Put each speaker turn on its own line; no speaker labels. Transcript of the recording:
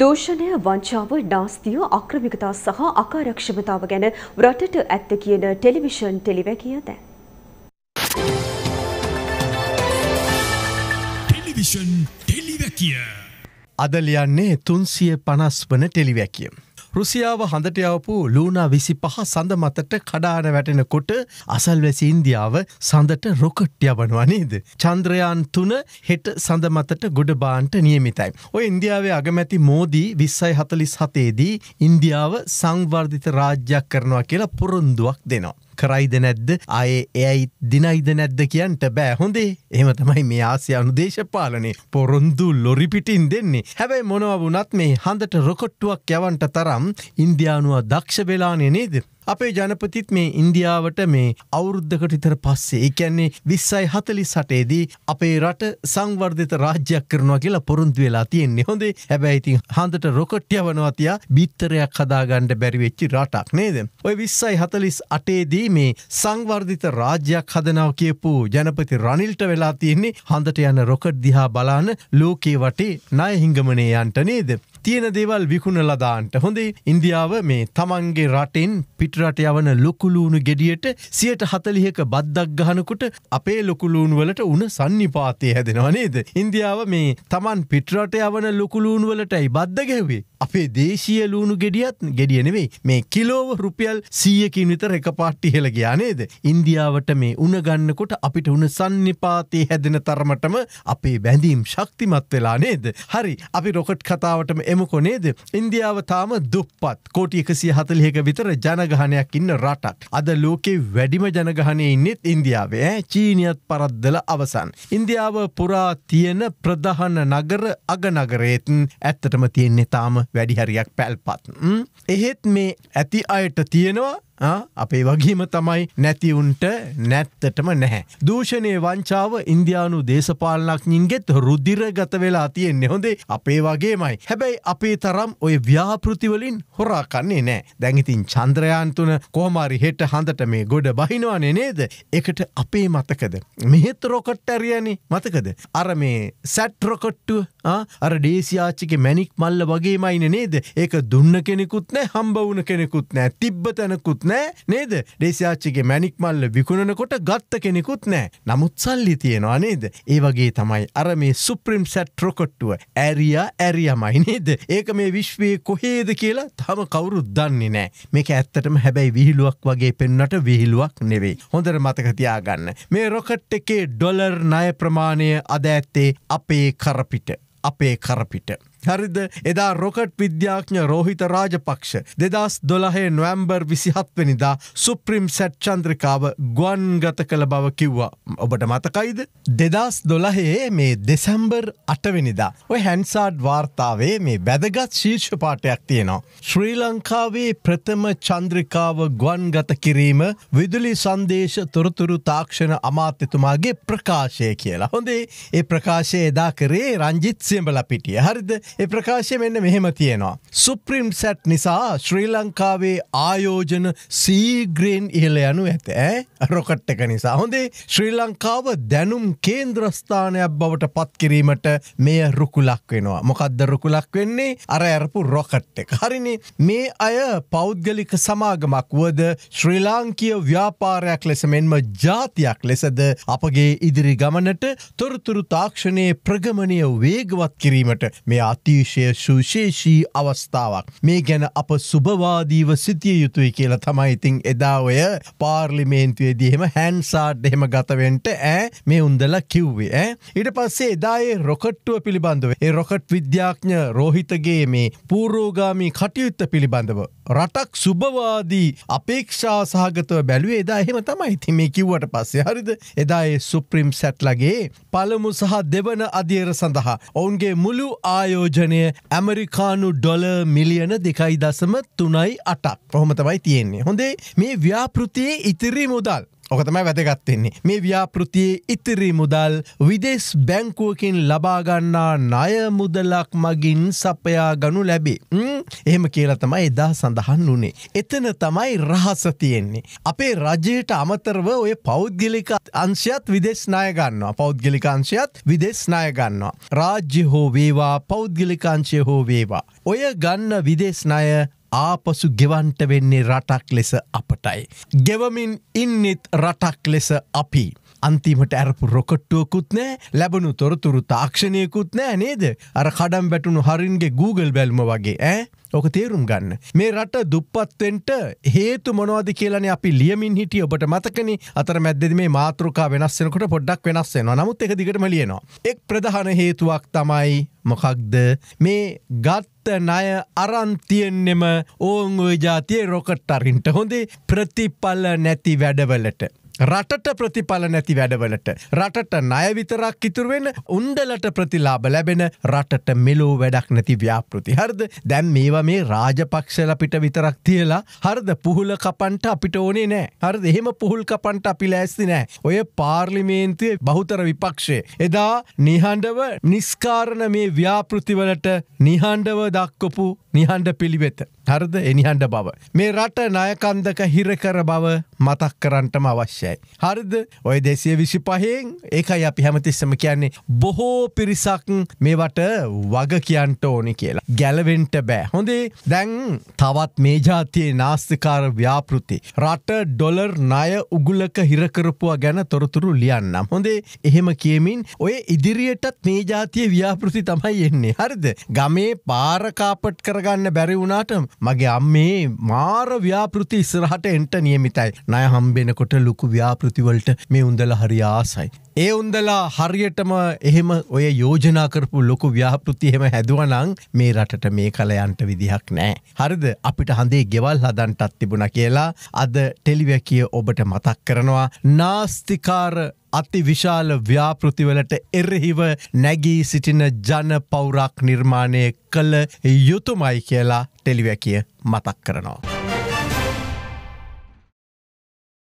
දූෂණය වංචාව නාස්තිය අක්‍රමිකතා සහ අකාරක්ෂමතාව ගැන රටට ඇත්ත කියන ටෙලිවිෂන් ටෙලිවැකිය දැන්. ටෙලිවිෂන් ටෙලිවැකිය අදලියන්නේ තුන්සිය පනස් වන ටෙලිවැකියම්. රුසියාව හඳටයාවපු ලූනා විසි පහ සඳ මතට කඩාන වැටෙනකොට අසල්වැසි ඉන්දියාව සඳට රොකට් යබනවනේද. චන්ද්‍රයන් තුන හෙට සඳ මතට ගොඩබාන්ට නියමිතයි. ඔය ඉන්දියාවේ අගමැති මෝදී විස්සයි හතලිස් හතේදී ඉන්දියාව සංවර්ධිත රාජ්‍යයක් කරනවා කියලා පොරොන්දුවක් දෙනවා. කරයිද නැද්ද අය එයයි දිනයිද නැද්ද කියන්ට බෑ හොඳේ එහම තමයි මේ ආසියානු දේශපාලනේ පොරොන්දු ලොරිපිටින් දෙන්නේ හැබැයි මොනව වුනත් මේ හඳට රොකොට්ටුවක් යවන්ට තරම් ඉන්දයානුව දක්ෂ වෙලානය නේද අපේ ජනපතිත් මේ ඉන්දියාවට මේ අවුරුද්ධකට විතර පස්සේ එකන්නේ විස්සයි හතලි සටේදී අපේ රට සංවර්ධත රාජ්‍යයක් කරනවා කියලා පොරුන්තු වෙලා තියෙන්නේ හොඳේ හැබැයිතින් හන්දට රොකට්්‍යවනවතියා බිත්තරයක් හදාගණ්ඩ බැරිවෙච්චි රටක් නේද. ඔය විස්සයි හතලිස් අටේදී මේ සංවර්ධිත රාජ්‍යයක් හදනාව කියපු ජනපති රනිල්ට වෙලා තියෙන්නේ හඳට යන රොකට් දිහා බලාන ලෝකේ වටේ නය හිංගමනයන්ට නේද. තියෙන දේවල් විකුණලදාන්ට හොඳේ ඉන්දියාව මේ තමන්ගේ රටෙන් පිටරට යවන ලොකුලූුණු ගෙඩියට සියට හතලිහක බද්දක් ගහනකුට අපේ ලොකුලූන් වලට උන සන්නිපාතය හැදෙනවා නේද. ඉන්දියාව මේ තමන් පිටරට යවන ලොකුලූන් වලටයි බද්දගැවේ. අපේ දේශීය ලූුණු ගෙඩියත් ගෙඩියනෙවෙයි මේ කිලෝව රුපියල් සියකින් විතර එක පාට්ටි හෙළ ගයානේද. ඉන්දියාවට මේ උනගන්නකොට අපිට උන සන්නිපාතය හැදෙන තරමටම අපේ බැඳීම් ශක්තිමත් වෙලා නේද. හරි අපි රොකට් කතාවටම එ එම කොනේද ඉන්දියාව තාම දුප්පත් කෝටි එකසිය හතලිහක විතර ජනගහනයක් ඉන්න රටක් අද ලෝකේ වැඩිම ජනගහනය ඉන්නෙත් ඉන්දියාවේ චීනියත් පරද්දල අවසන් ඉන්දියාව පුරා තියෙන ප්‍රධහන නගර අගනගරේතන් ඇත්තටම තියෙන්නේ තාම වැඩිහරියක් පැල්පත් එහෙත් මේ ඇති අයට තියෙනවා අපේ වගේම තමයි නැතිවුන්ට නැත්තටම නැහැ. දූෂණය වංචාව ඉන්දයානු දේශපාලනක්ඥින්ගෙත් රුද්ධිරගත වෙලා තියෙන්නේ හොඳේ අපේ වගේමයි. හැබැයි අපේ තරම් ඔය ව්‍යාපෘතිවලින් හොරාකන්නේ නෑ දැඟිතින් චන්ද්‍රයන්තුන කෝමාරි හෙට හඳට මේ ගොඩ බහිනවානේ නේද. එකට අපේ මතකද. මෙහෙත් රොකට්ටැරියනි මතකද. අර මේ සැට් රොකොට්ටුව අර ඩේසිආච්චික මැනික් මල්ල වගේමයින නේද ඒක දුන්න කෙනෙකුත් නෑ හම්බවුන කෙනෙකුත් නෑ තිබ්බ තැනකුත් නෑ නේද ඩේසිආච්චිගේ මැනික් මල්ල විකුණනකොට ගත්ත කෙනෙකුත් නෑ නමුත් සල්ලි තියෙනවා නේද ඒ වගේ තමයි අර මේ සුප්‍රිම් සැට් රොකොට්ටුව ඇරියා ඇරියමයි නේද ඒක මේ විශ්වයේ කොහේද කියලා තම කවුරුත් දන්නේ නෑ මේක ඇත්තටම හැබැයි විහිලුවක් වගේ පෙන්නට විහිලුවක් නෙවෙයි හොඳර මතකතියාගන්න මේ රොකට් එකේ ඩොලර් ණය ප්‍රමාණය අද ඇත්තේ අපේ කරපිට අපේ කරපිට. හරිද එදා රොකට් විද්‍යාඥ රෝහිත රාජපක්ෂ දෙදස් දොළහේ නොවම්බර් විසිහත්වනිදා සුප්‍රිම් සැට් චන්ද්‍රිකාව ගුවන්ගත කළ බව කිව්වා. ඔබට මතකයිද. දෙදස් දොළහේ මේ දෙසැම්බර් අටවෙනිදා. ඔය හැන්සාඩ් වාර්තාවේ මේ වැදගත් ශීර්ෂපාටයක් තියෙනවා. ශ්‍රී ලංකාවේ ප්‍රථම චන්ද්‍රිකාව ගුවන්ගත කිරීම විදුලි සන්දේශ තොරතුරු තාක්ෂණ අමාත්‍යතුමාගේ ප්‍රකාශය කියලා. හොඳේ ඒ ප්‍රකාශය එදා කරේ රංජිත් සියඹල පිටිය හරිද ඒ ප්‍රකාශය මෙන්න මෙහෙම තියෙනවා. සුප්‍රීම් සැට් නිසා ශ්‍රී ලංකාවේ ආයෝජන සීග්‍රේන් ඉහල යනු ඇත ඇ රොකට් එක නිසා හොඳේ ශ්‍රී ලංකාව දැනුම් කේන්ද්‍රස්ථානයක් බවට පත්කිරීමට මෙය රුකුලක් වෙනවා. මොකක්ද රුකුලක් වෙන්නේ අර ඇරපු රොකට් එක. හරිනි මේ අය පෞද්ගලික සමාගමක් වුවද ශ්‍රී ලාංකීය ව්‍යාපාරයක් ලෙස මෙන්ම ජාතියක් ලෙසද අපගේ ඉදිරි ගමනට තොරතුරු තාක්ෂණයේ ප්‍රගමනය වේගවත් කිරීමට මෙයාත් අතිවිශය සුශේෂී අවස්ථාවක්. මේ ගැන අප සුභවාදීව සිතිය යුතුයි කියලා තමයිඉතිං එදාවය පාර්ලිමේන්තුවේ දිහෙම හැන්සාඩ් එහෙම ගතවෙන්ට ඇ මේ උන්දල කිව්වේ ඇ. ඉට පස්සේ එදායේ රොකට්ටුව පිළිබඳව. ඒ රොකට් විද්‍යාඥ රෝහිතගේ මේ පූරෝගාමී කටයුත්ත පිළිබඳව. රටක් සුභවාදී අපේක්ෂා සහගතව බැලුවේ එදා එහෙම තමයි ති මේ කිව්වට පස්සේ හරිද එදා ඒ සුප්‍රීම් සැට්ලගේ පළමු සහ දෙවන අධියර සඳහා ඔවුන්ගේ මුළු ආයෝජනය ඇමරිකානු ඩොල මිලියන දෙකයි දසම තුනයි අටක් ප්‍රහොමතමයි තියෙන්නේ හොඳේ මේ ව්‍යාපෘතියේ ඉතිරි මුදල් ඕකතමයි වැදගත්තෙන්නේ මේ ව්‍යාපෘතියේ ඉතිරි මුදල් විදෙස් බැංකුවකින් ලබාගන්නා නය මුදලක් මගින් සපයා ගනු ලැබේ එහෙම කියලා තමයි එදා සඳහන් වුණේ එතන තමයි රහස තියෙන්නේ අපේ රජයට අමතරව ඔය පෞද්ගලික අංශයත් විදෙස් නාය ගන්නවා පෞද්ගලික අංශයත් විදෙස් නාය ගන්නවා රාජ්‍ය හෝ වේවා පෞද්ගලිකාංශය හෝ වේවා ඔය ගන්න විදෙස් ණය ආපසු ගෙවන්ට වෙන්නේ රටක් ලෙස අපටයි. ගෙවමින් ඉන්නෙත් රටක් ලෙස අපි. අන්තිමට ඇරපු රොකට්ටුවකුත් නෑ ලැබනු තොරතුරු තාක්ෂණයකුත් නෑ නේද අර කඩම් වැටුණු හරින්ගේ Google බැල්ම වගේ ඇ ඕක තේරුම් ගන්න මේ රට දුප්පත්වෙන්ට හේතු මොනවද කියලන අපි ලියමින් හිටිය ඔබට මතකන අතර මැද්දෙ මේ මාතෘකා වෙනස්සෙනකොට පොඩ්ඩක් වෙනස්සෙනවා නමුත් එක දිගටම ලියනවා එක් ප්‍රධාන හේතුවක් තමයි මොකක්ද මේ ගත්ත ණය අරන්තියෙන්නෙම ඕං ඔය ජාතිය රොකට්ටරින්ට හොඳේ ප්‍රතිඵල නැති වැඩවලට රටට ප්‍රතිඵල නැති වැඩවලට රටට ණය විතරක් ඉතුරුවෙන උන්ඩලට ප්‍රතිලාබ ලැබෙන රටට මෙලෝ වැඩක් නැති ව්‍යාපෘති හරද දැන් මේවා මේ රාජපක්ෂල අපිට විතරක් තියලා හරද පුහුල කපන්ට අපිට ඕනේ නෑ හරද එහෙම පුහුල් කපන්ට අපි ලෑස්ති නෑ ඔය පාර්ලිමේන්තුවේ බහුතර විපක්ෂය එදා නිහඬව නිස්කාරණ මේ ව්‍යාපෘතිවලට නිහඬව දක්කොපු නිහන්ඩ පිළිවෙත හරද එනිහන්ඩ බව. මේ රට නයකන්දක හිරකර බව මතක් කරන්ටම අවශ්‍යයි. හරිද ඔය දෙසිය විසි පහෙන් ඒකයි අපි හැමතිස්සම කියන්නේ බොහෝ පිරිසක් මේවට වග කියන්ට ඕනි කියලා. ගැලවෙන්ට බෑ හොඳේ දැන් තවත් මේ ජාතියේ නාස්තිකාර ව්‍යාපෘති. රට ඩොලර් නය උගුලක හිරකරපුවා ගැන තොරතුරු ලියන්නම්. හොඳේ එහෙම කියමින් ඔය ඉදිරියටත් මේ ජාතිය ව්‍යාපෘති තමයි එන්නේ හරිද. ගමේ පාරකාපට් කර කරගන්න බැරි වුණාට මගේ අම්මේ මාර ව්‍යාපෘති ඉස්සරහට එන්ට නියමිතයි. ණය හම්බෙනකොට ලොකු ව්‍යාපෘතිවලට මේ උඳල හරි ආසයි. ඒ උන්දලා හරියටම එහෙම ඔය යෝජනා කරපු ලොකු ව්‍යාපෘති එහෙම හැදුවනං මේ රටට මේ කලයන්ට විදිහක් නෑ. හරිද අපිට හඳේ ගෙවල් හදන්ටත් තිබුණ කියලා අද ටෙලිවැකිය ඔබට මතක් කරනවා නාස්තිකාර අති විශාල ව්‍යාපෘතිවලට එරෙහිව නැගී සිටින ජන පවුරක් නිර්මාණය කළ යුතුමයි කියලා ටෙලිවැකිය මතක් කරනවා.